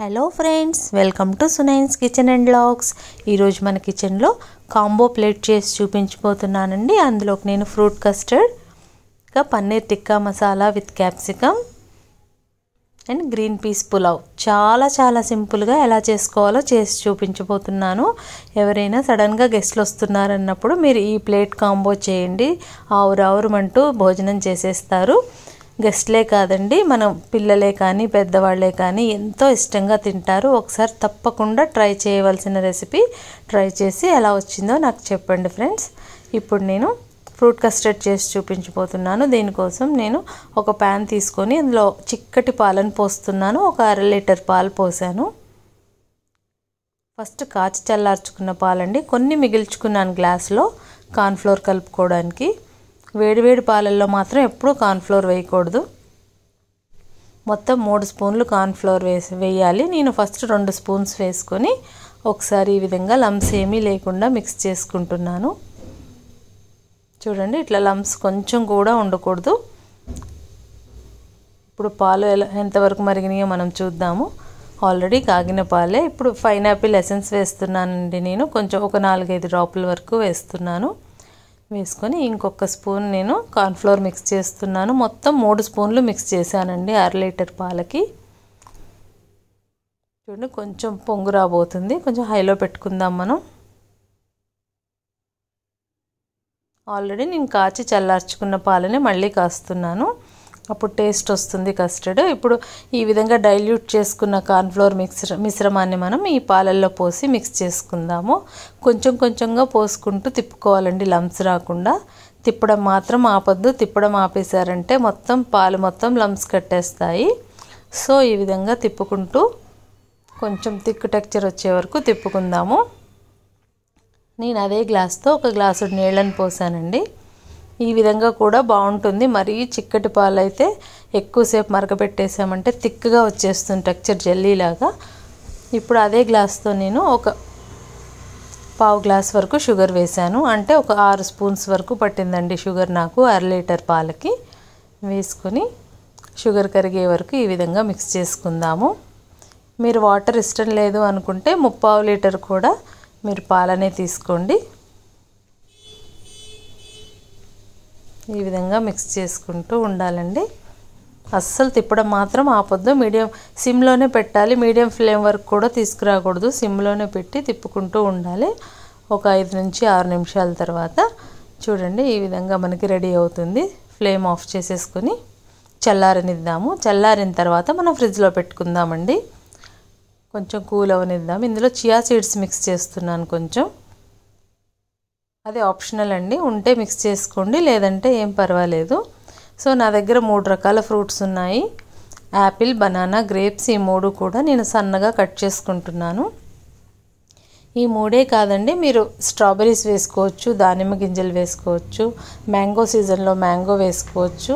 hello friends welcome to Sunaina's kitchen and logs ఈరోజు మన కిచెన్లో కాంబో ప్లేట్ చేసి చూపించబోతున్నానండి అందులోకి నేను ఫ్రూట్ కస్టర్డ్ ఇంకా paneer tikka masala with capsicum and green peas pulao చాలా చాలా సింపుల్గా ఎలా చేసుకోవాలో చేసి చూపించబోతున్నాను ఎవరైనా సడన్గా గెస్ట్లు వస్తున్నారన్నప్పుడు మీరు ఈ ప్లేట్ కాంబో చేయండి ఆవురావురమంటూ భోజనం చేసేస్తారు గెస్ట్లే కాదండి మన పిల్లలే కానీ పెద్దవాళ్ళే కానీ ఎంతో ఇష్టంగా తింటారు ఒకసారి తప్పకుండా ట్రై చేయవలసిన రెసిపీ ట్రై చేసి ఎలా వచ్చిందో నాకు చెప్పండి ఫ్రెండ్స్ ఇప్పుడు నేను ఫ్రూట్ కస్టర్డ్ చేసి చూపించిపోతున్నాను దీనికోసం నేను ఒక ప్యాన్ తీసుకొని అందులో చిక్కటి పాలను పోస్తున్నాను ఒక అర లీటర్ పాలు పోసాను ఫస్ట్ కాచి చల్లార్చుకున్న పాలండి కొన్ని మిగిల్చుకున్నాను గ్లాస్లో కార్న్ఫ్లోర్ కలుపుకోవడానికి వేడివేడి పాలల్లో మాత్రం ఎప్పుడూ కార్న్ఫ్లోర్ వేయకూడదు మొత్తం మూడు స్పూన్లు కార్న్ఫ్లోర్ వేసి వేయాలి నేను ఫస్ట్ రెండు స్పూన్స్ వేసుకొని ఒకసారి ఈ విధంగా లమ్స్ ఏమీ లేకుండా మిక్స్ చేసుకుంటున్నాను చూడండి ఇట్లా లమ్స్ కొంచెం కూడా ఉండకూడదు ఇప్పుడు పాలు ఎలా ఎంతవరకు మరిగినాయో మనం చూద్దాము ఆల్రెడీ కాగిన పాలే ఇప్పుడు పైనాపిల్ ఎసెన్స్ వేస్తున్నానండి నేను కొంచెం ఒక నాలుగైదు డ్రాపుల వరకు వేస్తున్నాను వేసుకొని ఇంకొక స్పూన్ నేను కార్న్ఫ్లోర్ మిక్స్ చేస్తున్నాను మొత్తం మూడు స్పూన్లు మిక్స్ చేశానండి అర లీటర్ పాలకి చూడండి కొంచెం పొంగు రాబోతుంది కొంచెం హైలో పెట్టుకుందాం మనం ఆల్రెడీ నేను కాచి చల్లార్చుకున్న పాలని మళ్ళీ కాస్తున్నాను అప్పుడు టేస్ట్ వస్తుంది కస్టర్డ్ ఇప్పుడు ఈ విధంగా డైల్యూట్ చేసుకున్న కార్న్ఫ్లోర్ మిక్స్ మిశ్రమాన్ని మనం ఈ పాలల్లో పోసి మిక్స్ చేసుకుందాము కొంచెం కొంచెంగా పోసుకుంటూ తిప్పుకోవాలండి లమ్స్ రాకుండా తిప్పడం మాత్రం ఆపద్దు తిప్పడం ఆపేశారంటే మొత్తం పాలు మొత్తం లమ్స్ కట్టేస్తాయి సో ఈ విధంగా తిప్పుకుంటూ కొంచెం థిక్ టెక్చర్ వచ్చే వరకు తిప్పుకుందాము నేను అదే గ్లాస్తో ఒక గ్లాసు నీళ్ళని పోసానండి ఈ విధంగా కూడా బాగుంటుంది మరీ చిక్కటి పాలు అయితే ఎక్కువసేపు మరగపెట్టేసామంటే థిక్గా వచ్చేస్తుంది టెక్చర్ జల్లీలాగా ఇప్పుడు అదే గ్లాస్తో నేను ఒక పావు గ్లాస్ వరకు షుగర్ వేశాను అంటే ఒక ఆరు స్పూన్స్ వరకు పట్టిందండి షుగర్ నాకు అర లీటర్ పాలకి వేసుకొని షుగర్ కరిగే వరకు ఈ విధంగా మిక్స్ చేసుకుందాము మీరు వాటర్ ఇష్టం లేదు అనుకుంటే ముప్పావు లీటర్ కూడా మీరు పాలనే తీసుకోండి ఈ విధంగా మిక్స్ చేసుకుంటూ ఉండాలండి అస్సలు తిప్పడం మాత్రం ఆపొద్దు మీడియం సిమ్లోనే పెట్టాలి మీడియం ఫ్లేమ్ వరకు కూడా తీసుకురాకూడదు సిమ్లోనే పెట్టి తిప్పుకుంటూ ఉండాలి ఒక ఐదు నుంచి ఆరు నిమిషాల తర్వాత చూడండి ఈ విధంగా మనకి రెడీ అవుతుంది ఫ్లేమ్ ఆఫ్ చేసేసుకొని చల్లారనిద్దాము చల్లారిన తర్వాత మనం ఫ్రిడ్జ్లో పెట్టుకుందామండి కొంచెం కూల్ అవనిద్దాం ఇందులో చియా సీడ్స్ మిక్స్ చేస్తున్నాను కొంచెం అది ఆప్షనల్ అండి ఉంటే మిక్స్ చేసుకోండి లేదంటే ఏం పర్వాలేదు సో నా దగ్గర మూడు రకాల ఫ్రూట్స్ ఉన్నాయి యాపిల్ బనానా గ్రేప్స్ ఈ మూడు కూడా నేను సన్నగా కట్ చేసుకుంటున్నాను ఈ మూడే కాదండి మీరు స్ట్రాబెరీస్ వేసుకోవచ్చు దానిమ్మ గింజలు వేసుకోవచ్చు మ్యాంగో సీజన్లో మ్యాంగో వేసుకోవచ్చు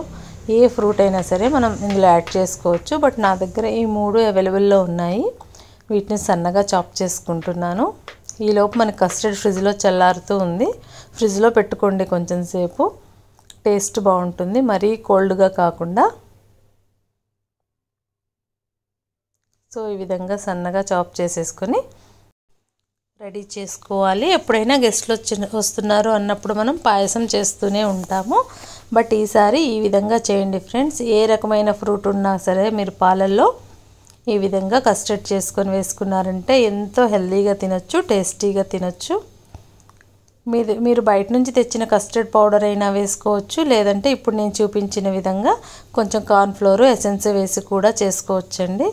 ఏ ఫ్రూట్ అయినా సరే మనం ఇందులో యాడ్ చేసుకోవచ్చు బట్ నా దగ్గర ఈ మూడు అవైలబుల్లో ఉన్నాయి వీటిని సన్నగా చాప్ చేసుకుంటున్నాను ఈలోపు మన కస్టర్డ్ ఫ్రిడ్జ్లో చల్లారుతూ ఉంది ఫ్రిడ్జ్లో పెట్టుకోండి కొంచెం సేపు టేస్ట్ బాగుంటుంది మరీ కోల్డ్గా కాకుండా సో ఈ విధంగా సన్నగా చాప్ చేసేసుకొని రెడీ చేసుకోవాలి ఎప్పుడైనా గెస్ట్లు వచ్చి వస్తున్నారు అన్నప్పుడు మనం పాయసం చేస్తూనే ఉంటాము బట్ ఈసారి ఈ విధంగా చేయండి ఫ్రెండ్స్ ఏ రకమైన ఫ్రూట్ ఉన్నా సరే మీరు పాలల్లో ఈ విధంగా కస్టర్డ్ చేసుకొని వేసుకున్నారంటే ఎంతో హెల్దీగా తినచ్చు టేస్టీగా తినచ్చు మీరు మీరు బయట నుంచి తెచ్చిన కస్టర్డ్ పౌడర్ అయినా వేసుకోవచ్చు లేదంటే ఇప్పుడు నేను చూపించిన విధంగా కొంచెం కార్న్ఫ్లోరు ఎసెన్స్ వేసి కూడా చేసుకోవచ్చండి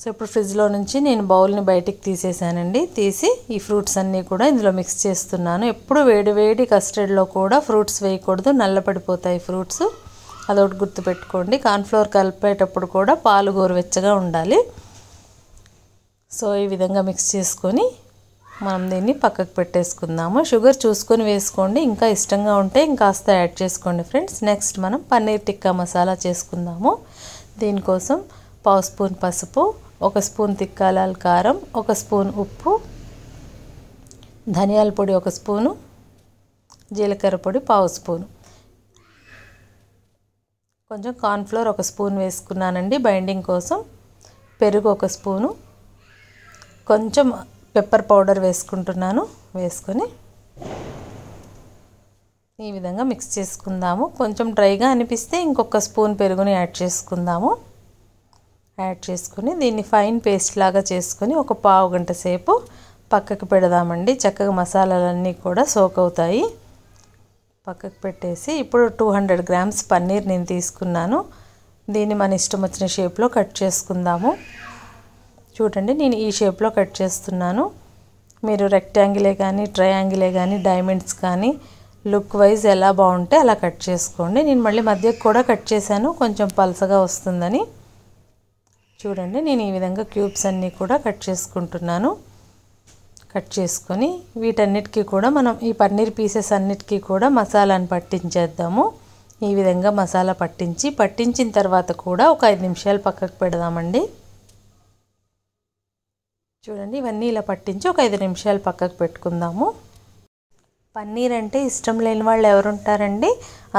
సో ఇప్పుడు ఫ్రిడ్జ్లో నుంచి నేను బౌల్ని బయటికి తీసేసానండి తీసి ఈ ఫ్రూట్స్ అన్నీ కూడా ఇందులో మిక్స్ చేస్తున్నాను ఎప్పుడు వేడి వేడి కస్టర్డ్లో కూడా ఫ్రూట్స్ వేయకూడదు నల్లపడిపోతాయి ఫ్రూట్స్ అదొకటి గుర్తుపెట్టుకోండి కార్న్ఫ్లోర్ కలిపేటప్పుడు కూడా పాలు గోరువెచ్చగా ఉండాలి సో ఈ విధంగా మిక్స్ చేసుకొని మనం దీన్ని పక్కకు పెట్టేసుకుందాము షుగర్ చూసుకొని వేసుకోండి ఇంకా ఇష్టంగా ఉంటే ఇంకాస్త యాడ్ చేసుకోండి ఫ్రెండ్స్ నెక్స్ట్ మనం పన్నీర్ టిక్కా మసాలా చేసుకుందాము దీనికోసం పావు స్పూన్ పసుపు ఒక స్పూన్ తిక్కాలాల కారం ఒక స్పూన్ ఉప్పు ధనియాల పొడి ఒక స్పూను జీలకర్ర పొడి పావు స్పూను కొంచెం కార్న్ఫ్లోర్ ఒక స్పూన్ వేసుకున్నానండి బైండింగ్ కోసం పెరుగు ఒక స్పూను కొంచెం పెప్పర్ పౌడర్ వేసుకుంటున్నాను వేసుకొని ఈ విధంగా మిక్స్ చేసుకుందాము కొంచెం డ్రైగా అనిపిస్తే ఇంకొక స్పూన్ పెరుగుని యాడ్ చేసుకుందాము యాడ్ చేసుకుని దీన్ని ఫైన్ పేస్ట్ లాగా చేసుకొని ఒక పావు గంట సేపు పక్కకు పెడదామండి చక్కగా మసాలాలన్నీ కూడా సోక్ అవుతాయి పక్కకు పెట్టేసి ఇప్పుడు టూ హండ్రెడ్ గ్రామ్స్ పన్నీర్ నేను తీసుకున్నాను దీన్ని మన ఇష్టం వచ్చిన షేప్లో కట్ చేసుకుందాము చూడండి నేను ఈ షేప్లో కట్ చేస్తున్నాను మీరు రెక్టాంగిలే కానీ ట్రయాంగిలే కానీ డైమండ్స్ కానీ లుక్ వైజ్ ఎలా బాగుంటే అలా కట్ చేసుకోండి నేను మళ్ళీ మధ్యకు కూడా కట్ చేశాను కొంచెం పలసగా వస్తుందని చూడండి నేను ఈ విధంగా క్యూబ్స్ అన్నీ కూడా కట్ చేసుకుంటున్నాను కట్ చేసుకొని వీటన్నిటికీ కూడా మనం ఈ పన్నీర్ పీసెస్ అన్నిటికీ కూడా మసాలాను పట్టించేద్దాము ఈ విధంగా మసాలా పట్టించి పట్టించిన తర్వాత కూడా ఒక ఐదు నిమిషాలు పక్కకు పెడదామండి చూడండి ఇవన్నీ ఇలా పట్టించి ఒక ఐదు నిమిషాలు పక్కకు పెట్టుకుందాము పన్నీర్ అంటే ఇష్టం లేని వాళ్ళు ఎవరుంటారండి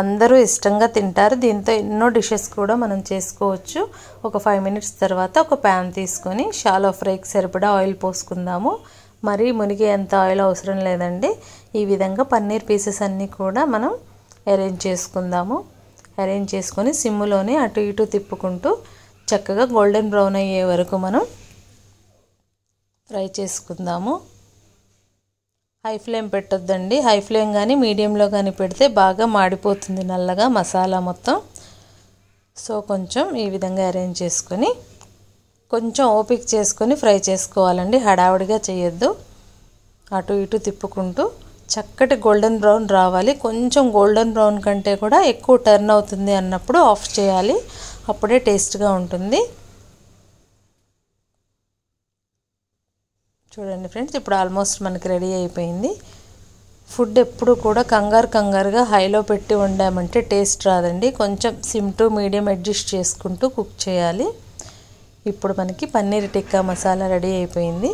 అందరూ ఇష్టంగా తింటారు దీంతో ఎన్నో డిషెస్ కూడా మనం చేసుకోవచ్చు ఒక ఫైవ్ మినిట్స్ తర్వాత ఒక ప్యాన్ తీసుకొని షాలో ఫ్రైకి సరిపడా ఆయిల్ పోసుకుందాము మరీ మునిగి ఎంత ఆయిల్ అవసరం లేదండి ఈ విధంగా పన్నీర్ పీసెస్ అన్నీ కూడా మనం అరేంజ్ చేసుకుందాము అరేంజ్ చేసుకొని సిమ్లోనే అటు ఇటు తిప్పుకుంటూ చక్కగా గోల్డెన్ బ్రౌన్ అయ్యే వరకు మనం ఫ్రై చేసుకుందాము హై ఫ్లేమ్ పెట్టొద్దండి హై ఫ్లేమ్ కానీ మీడియంలో కానీ పెడితే బాగా మాడిపోతుంది నల్లగా మసాలా మొత్తం సో కొంచెం ఈ విధంగా అరేంజ్ చేసుకొని కొంచెం ఓపిక చేసుకొని ఫ్రై చేసుకోవాలండి హడావుడిగా చేయొద్దు అటు ఇటు తిప్పుకుంటూ చక్కటి గోల్డెన్ బ్రౌన్ రావాలి కొంచెం గోల్డెన్ బ్రౌన్ కంటే కూడా ఎక్కువ టర్న్ అవుతుంది అన్నప్పుడు ఆఫ్ చేయాలి అప్పుడే టేస్ట్గా ఉంటుంది చూడండి ఫ్రెండ్స్ ఇప్పుడు ఆల్మోస్ట్ మనకి రెడీ అయిపోయింది ఫుడ్ ఎప్పుడు కూడా కంగారు కంగారుగా హైలో పెట్టి వండామంటే టేస్ట్ రాదండి కొంచెం సిమ్ టు మీడియం అడ్జస్ట్ చేసుకుంటూ కుక్ చేయాలి ఇప్పుడు మనకి పన్నీర్ టిక్కా మసాలా రెడీ అయిపోయింది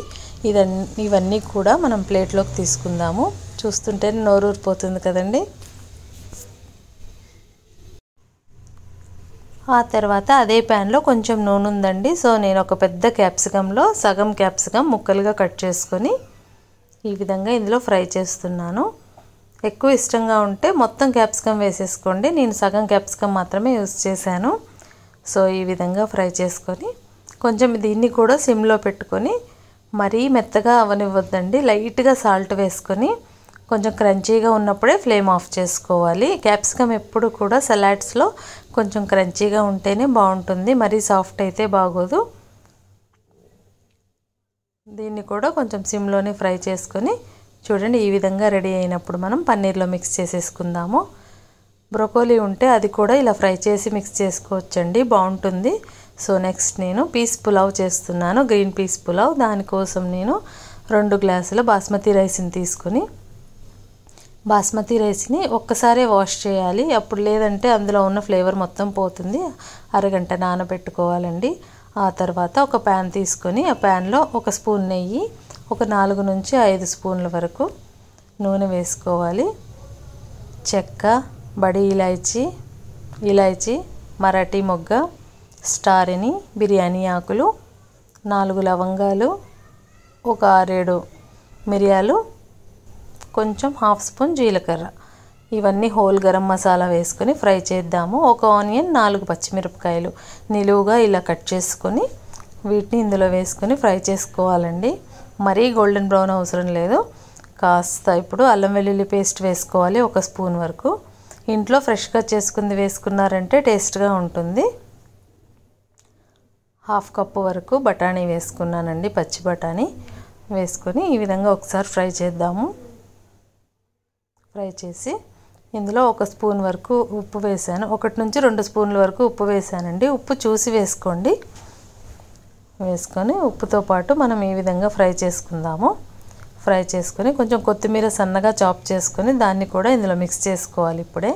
ఇదన్ ఇవన్నీ కూడా మనం ప్లేట్లోకి తీసుకుందాము చూస్తుంటే నోరూరిపోతుంది కదండి ఆ తర్వాత అదే ప్యాన్లో కొంచెం నూనె ఉందండి సో నేను ఒక పెద్ద క్యాప్సికంలో సగం క్యాప్సికం ముక్కలుగా కట్ చేసుకొని ఈ విధంగా ఇందులో ఫ్రై చేస్తున్నాను ఎక్కువ ఇష్టంగా ఉంటే మొత్తం క్యాప్సికం వేసేసుకోండి నేను సగం క్యాప్సికం మాత్రమే యూస్ చేశాను సో ఈ విధంగా ఫ్రై చేసుకొని కొంచెం దీన్ని కూడా సిమ్లో పెట్టుకొని మరీ మెత్తగా అవనివ్వద్దండి లైట్గా సాల్ట్ వేసుకొని కొంచెం క్రంచీగా ఉన్నప్పుడే ఫ్లేమ్ ఆఫ్ చేసుకోవాలి క్యాప్సికమ్ ఎప్పుడు కూడా సలాడ్స్లో కొంచెం క్రంచీగా ఉంటేనే బాగుంటుంది మరీ సాఫ్ట్ అయితే బాగోదు దీన్ని కూడా కొంచెం సిమ్లోనే ఫ్రై చేసుకొని చూడండి ఈ విధంగా రెడీ అయినప్పుడు మనం పన్నీర్లో మిక్స్ చేసేసుకుందాము బ్రొకోలీ ఉంటే అది కూడా ఇలా ఫ్రై చేసి మిక్స్ చేసుకోవచ్చండి బాగుంటుంది సో నెక్స్ట్ నేను పీస్ పులావ్ చేస్తున్నాను గ్రీన్ పీస్ పులావ్ దానికోసం నేను రెండు గ్లాసుల బాస్మతి రైస్ని తీసుకుని బాస్మతి రైస్ని ఒక్కసారే వాష్ చేయాలి అప్పుడు లేదంటే అందులో ఉన్న ఫ్లేవర్ మొత్తం పోతుంది అరగంట నానబెట్టుకోవాలండి ఆ తర్వాత ఒక ప్యాన్ తీసుకొని ఆ ప్యాన్లో ఒక స్పూన్ నెయ్యి ఒక నాలుగు నుంచి ఐదు స్పూన్ల వరకు నూనె వేసుకోవాలి చెక్క బడి ఇలాయచి ఇలాయచి మరాఠీ మొగ్గ స్టారిని బిర్యానీ ఆకులు నాలుగు లవంగాలు ఒక ఆరేడు మిరియాలు కొంచెం హాఫ్ స్పూన్ జీలకర్ర ఇవన్నీ హోల్ గరం మసాలా వేసుకొని ఫ్రై చేద్దాము ఒక ఆనియన్ నాలుగు పచ్చిమిరపకాయలు నిలువుగా ఇలా కట్ చేసుకొని వీటిని ఇందులో వేసుకొని ఫ్రై చేసుకోవాలండి మరీ గోల్డెన్ బ్రౌన్ అవసరం లేదు కాస్త ఇప్పుడు అల్లం వెల్లుల్లి పేస్ట్ వేసుకోవాలి ఒక స్పూన్ వరకు ఇంట్లో ఫ్రెష్గా చేసుకుంది వేసుకున్నారంటే టేస్ట్గా ఉంటుంది హాఫ్ కప్పు వరకు బఠానీ వేసుకున్నానండి పచ్చి బఠానీ వేసుకొని ఈ విధంగా ఒకసారి ఫ్రై చేద్దాము ఫ్రై చేసి ఇందులో ఒక స్పూన్ వరకు ఉప్పు వేసాను ఒకటి నుంచి రెండు స్పూన్ల వరకు ఉప్పు వేసానండి ఉప్పు చూసి వేసుకోండి వేసుకొని ఉప్పుతో పాటు మనం ఈ విధంగా ఫ్రై చేసుకుందాము ఫ్రై చేసుకొని కొంచెం కొత్తిమీర సన్నగా చాప్ చేసుకొని దాన్ని కూడా ఇందులో మిక్స్ చేసుకోవాలి ఇప్పుడే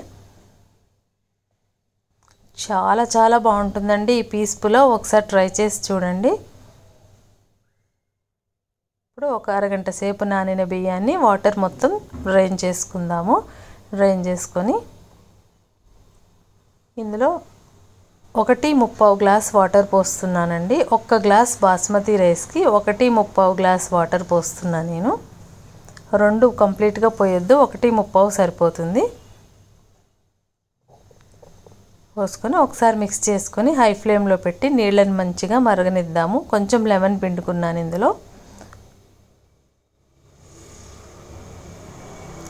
చాలా చాలా బాగుంటుందండి ఈ పీస్ పులావ్ ఒకసారి ట్రై చేసి చూడండి ఇప్పుడు ఒక అరగంట సేపు నానిన బియ్యాన్ని వాటర్ మొత్తం డ్రైన్ చేసుకుందాము డ్రైన్ చేసుకొని ఇందులో ఒకటి ముప్పావు గ్లాస్ వాటర్ పోస్తున్నానండి ఒక్క గ్లాస్ బాస్మతి రైస్కి ఒకటి ముప్పావు గ్లాస్ వాటర్ పోస్తున్నాను నేను రెండు కంప్లీట్గా పోయొద్దు ఒకటి ముప్పావు సరిపోతుంది పోసుకొని ఒకసారి మిక్స్ చేసుకొని హై ఫ్లేమ్లో పెట్టి నీళ్ళని మంచిగా మరగనిద్దాము కొంచెం లెమన్ పిండుకున్నాను ఇందులో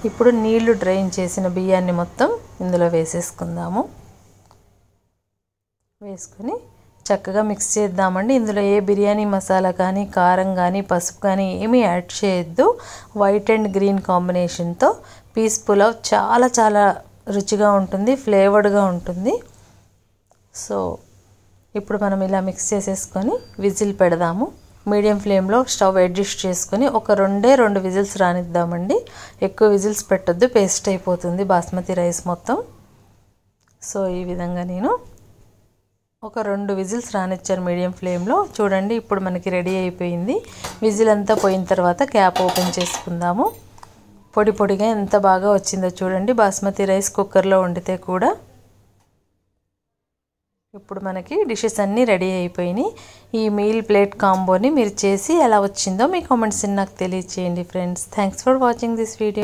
ఇప్పుడు నీళ్లు డ్రైన్ చేసిన బియ్యాన్ని మొత్తం ఇందులో వేసేసుకుందాము వేసుకొని చక్కగా మిక్స్ చేద్దామండి ఇందులో ఏ బిర్యానీ మసాలా కానీ కారం కానీ పసుపు కానీ ఏమీ యాడ్ చేయొద్దు వైట్ అండ్ గ్రీన్ కాంబినేషన్తో పీస్ పులావ్ చాలా చాలా రుచిగా ఉంటుంది ఫ్లేవర్డ్గా ఉంటుంది సో ఇప్పుడు మనం ఇలా మిక్స్ చేసేసుకొని విజిల్ పెడదాము మీడియం ఫ్లేమ్లో స్టవ్ అడ్జస్ట్ చేసుకుని ఒక రెండే రెండు విజిల్స్ రానిద్దామండి ఎక్కువ విజిల్స్ పెట్టొద్దు పేస్ట్ అయిపోతుంది బాస్మతి రైస్ మొత్తం సో ఈ విధంగా నేను ఒక రెండు విజిల్స్ రానిచ్చాను మీడియం ఫ్లేమ్లో చూడండి ఇప్పుడు మనకి రెడీ అయిపోయింది విజిల్ అంతా పోయిన తర్వాత క్యాప్ ఓపెన్ చేసుకుందాము పొడి పొడిగా ఎంత బాగా వచ్చిందో చూడండి బాస్మతి రైస్ కుక్కర్లో వండితే కూడా ఇప్పుడు మనకి డిషెస్ అన్నీ రెడీ అయిపోయినాయి ఈ మీల్ ప్లేట్ కాంబోని మీరు చేసి ఎలా వచ్చిందో మీ కామెంట్స్ నాకు తెలియచేయండి friends thanks for watching this video